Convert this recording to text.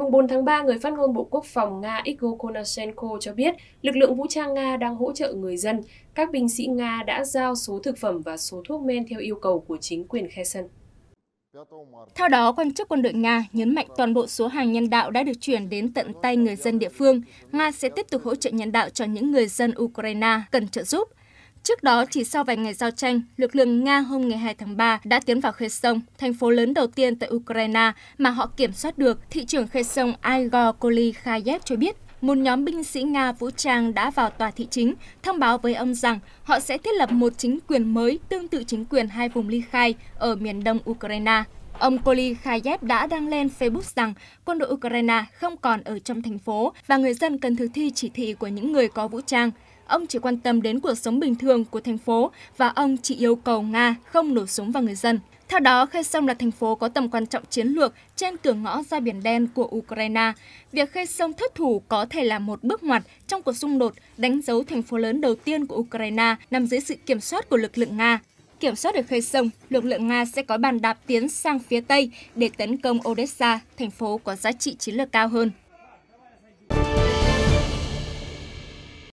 Ngày 4 tháng 3, người phát ngôn Bộ Quốc phòng Nga Igor Konashenko cho biết lực lượng vũ trang Nga đang hỗ trợ người dân. Các binh sĩ Nga đã giao số thực phẩm và số thuốc men theo yêu cầu của chính quyền Kherson. Theo đó, quan chức quân đội Nga nhấn mạnh toàn bộ số hàng nhân đạo đã được chuyển đến tận tay người dân địa phương. Nga sẽ tiếp tục hỗ trợ nhân đạo cho những người dân Ukraine cần trợ giúp. Trước đó, chỉ sau vài ngày giao tranh, lực lượng Nga hôm ngày 2 tháng 3 đã tiến vào Kherson, thành phố lớn đầu tiên tại Ukraine mà họ kiểm soát được. Thị trưởng Kherson Igor Kolikhayev cho biết, một nhóm binh sĩ Nga vũ trang đã vào tòa thị chính, thông báo với ông rằng họ sẽ thiết lập một chính quyền mới tương tự chính quyền hai vùng ly khai ở miền đông Ukraine. Ông Koli Khayev đã đăng lên Facebook rằng quân đội Ukraine không còn ở trong thành phố và người dân cần thực thi chỉ thị của những người có vũ trang. Ông chỉ quan tâm đến cuộc sống bình thường của thành phố và ông chỉ yêu cầu Nga không nổ súng vào người dân. Theo đó, Kherson là thành phố có tầm quan trọng chiến lược trên cửa ngõ ra biển đen của Ukraine. Việc Kherson thất thủ có thể là một bước ngoặt trong cuộc xung đột đánh dấu thành phố lớn đầu tiên của Ukraine nằm dưới sự kiểm soát của lực lượng Nga. Kiểm soát được khơi sông, lực lượng Nga sẽ có bàn đạp tiến sang phía Tây để tấn công Odessa, thành phố có giá trị chiến lược cao hơn.